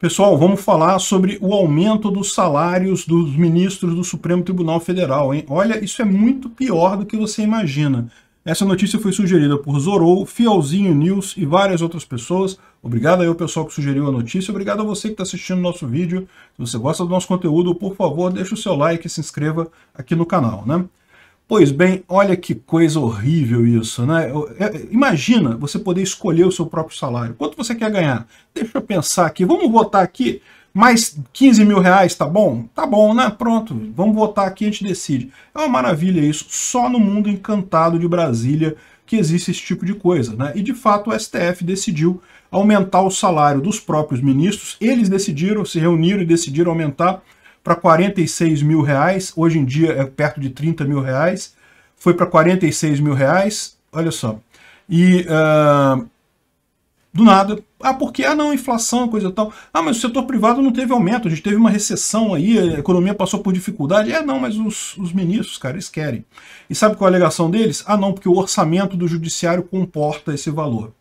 Pessoal, vamos falar sobre o aumento dos salários dos ministros do Supremo Tribunal Federal. Hein? Olha, isso é muito pior do que você imagina. Essa notícia foi sugerida por Zorou, Fielzinho News e várias outras pessoas. Obrigado aí ao pessoal que sugeriu a notícia. Obrigado a você que está assistindo o nosso vídeo. Se você gosta do nosso conteúdo, por favor, deixa o seu like e se inscreva aqui no canal. Né? Pois bem, olha que coisa horrível isso, né? Imagina você poder escolher o seu próprio salário. Quanto você quer ganhar? Deixa eu pensar aqui. Vamos votar aqui. Mais 15 mil reais, tá bom? Tá bom, né? Pronto, vamos votar aqui e a gente decide. É uma maravilha isso. Só no mundo encantado de Brasília que existe esse tipo de coisa, né? E de fato o STF decidiu aumentar o salário dos próprios ministros. Eles decidiram, se reuniram e decidiram aumentar para 46 mil reais, hoje em dia é perto de 30 mil reais, foi para 46 mil reais, olha só. E uh, do nada, ah, porque ah não, inflação, coisa tal. Ah, mas o setor privado não teve aumento, a gente teve uma recessão aí, a economia passou por dificuldade. É, não, mas os, os ministros, cara, eles querem. E sabe qual é a alegação deles? Ah, não, porque o orçamento do judiciário comporta esse valor.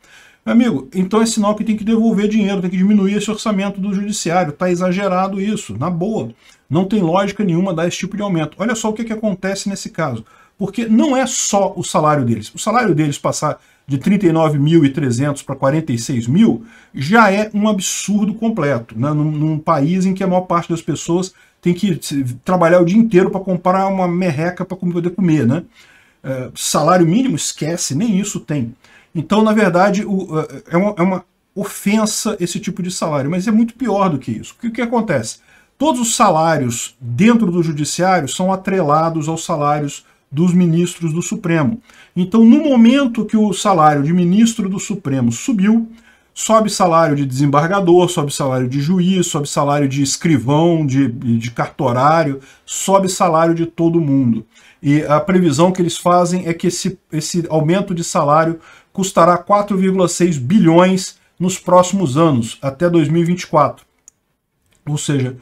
Amigo, então é sinal que tem que devolver dinheiro, tem que diminuir esse orçamento do judiciário. Está exagerado isso, na boa. Não tem lógica nenhuma dar esse tipo de aumento. Olha só o que, que acontece nesse caso. Porque não é só o salário deles. O salário deles passar de 39.300 para 46 mil já é um absurdo completo. Né? Num, num país em que a maior parte das pessoas tem que trabalhar o dia inteiro para comprar uma merreca para poder comer. Né? É, salário mínimo, esquece, nem isso tem. Então, na verdade, o, é, é, uma, é uma ofensa esse tipo de salário, mas é muito pior do que isso. O que, que acontece? Todos os salários dentro do judiciário são atrelados aos salários dos ministros do Supremo. Então, no momento que o salário de ministro do Supremo subiu, sobe salário de desembargador, sobe salário de juiz, sobe salário de escrivão, de, de cartorário, sobe salário de todo mundo. E a previsão que eles fazem é que esse, esse aumento de salário custará 4,6 bilhões nos próximos anos, até 2024. Ou seja,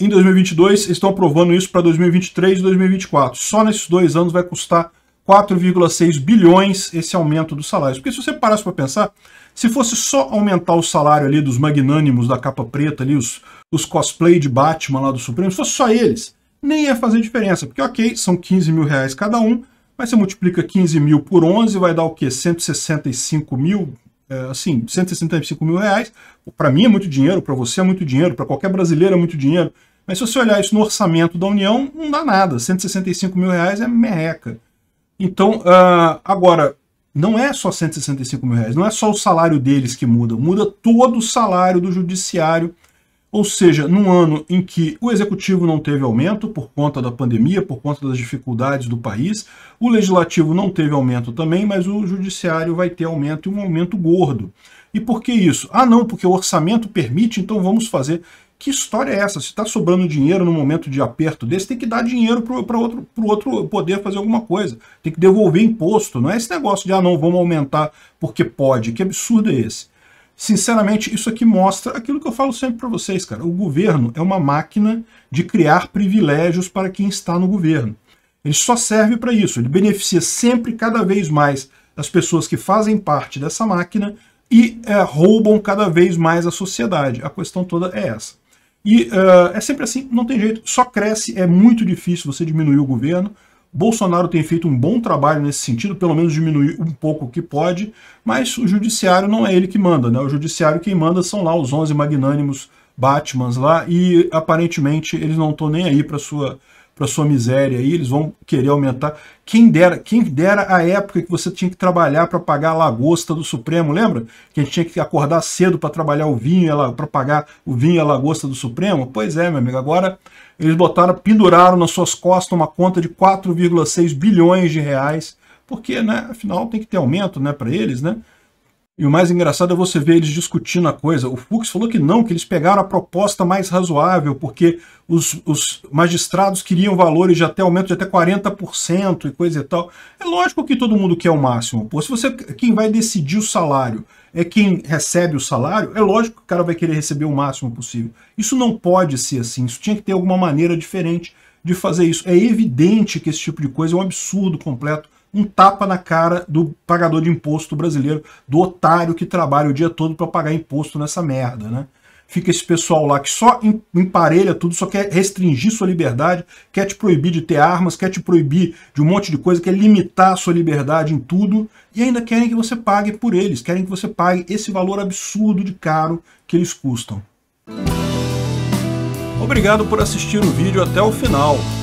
em 2022, estão aprovando isso para 2023 e 2024. Só nesses dois anos vai custar 4,6 bilhões esse aumento dos salários. Porque se você parasse para pensar, se fosse só aumentar o salário ali dos magnânimos da capa preta ali, os, os cosplay de Batman lá do Supremo, se fosse só eles, nem ia fazer diferença. Porque ok, são 15 mil reais cada um, mas você multiplica 15 mil por 11, vai dar o quê? 165 mil? É, assim, 165 mil reais. Para mim é muito dinheiro, para você é muito dinheiro, para qualquer brasileiro é muito dinheiro. Mas se você olhar isso no orçamento da União, não dá nada. 165 mil reais é merreca. Então, uh, agora, não é só 165 mil reais, não é só o salário deles que muda, muda todo o salário do judiciário ou seja, num ano em que o executivo não teve aumento por conta da pandemia, por conta das dificuldades do país, o legislativo não teve aumento também, mas o judiciário vai ter aumento e um aumento gordo. E por que isso? Ah, não, porque o orçamento permite, então vamos fazer. Que história é essa? Se está sobrando dinheiro no momento de aperto desse, tem que dar dinheiro para o outro, outro poder fazer alguma coisa. Tem que devolver imposto. Não é esse negócio de, ah, não, vamos aumentar porque pode. Que absurdo é esse? sinceramente, isso aqui mostra aquilo que eu falo sempre para vocês, cara. O governo é uma máquina de criar privilégios para quem está no governo. Ele só serve para isso. Ele beneficia sempre, cada vez mais, as pessoas que fazem parte dessa máquina e é, roubam cada vez mais a sociedade. A questão toda é essa. E uh, é sempre assim, não tem jeito, só cresce, é muito difícil você diminuir o governo, Bolsonaro tem feito um bom trabalho nesse sentido, pelo menos diminuir um pouco o que pode, mas o judiciário não é ele que manda, né? O judiciário quem manda são lá os 11 magnânimos Batmans lá e aparentemente eles não estão nem aí para sua para sua miséria aí, eles vão querer aumentar. Quem dera, quem dera a época que você tinha que trabalhar para pagar a lagosta do Supremo, lembra? Que a gente tinha que acordar cedo para trabalhar o vinho, para pagar o vinho e a lagosta do Supremo? Pois é, meu amigo, agora eles botaram, penduraram nas suas costas uma conta de 4,6 bilhões de reais, porque, né, afinal, tem que ter aumento, né, para eles, né? E o mais engraçado é você ver eles discutindo a coisa. O Fux falou que não, que eles pegaram a proposta mais razoável, porque os, os magistrados queriam valores de até aumento de até 40% e coisa e tal. É lógico que todo mundo quer o máximo. Pô. Se você, quem vai decidir o salário é quem recebe o salário, é lógico que o cara vai querer receber o máximo possível. Isso não pode ser assim. Isso tinha que ter alguma maneira diferente de fazer isso. É evidente que esse tipo de coisa é um absurdo completo um tapa na cara do pagador de imposto brasileiro, do otário que trabalha o dia todo para pagar imposto nessa merda, né? Fica esse pessoal lá que só emparelha tudo, só quer restringir sua liberdade, quer te proibir de ter armas, quer te proibir de um monte de coisa, quer limitar a sua liberdade em tudo, e ainda querem que você pague por eles, querem que você pague esse valor absurdo de caro que eles custam. Obrigado por assistir o vídeo até o final.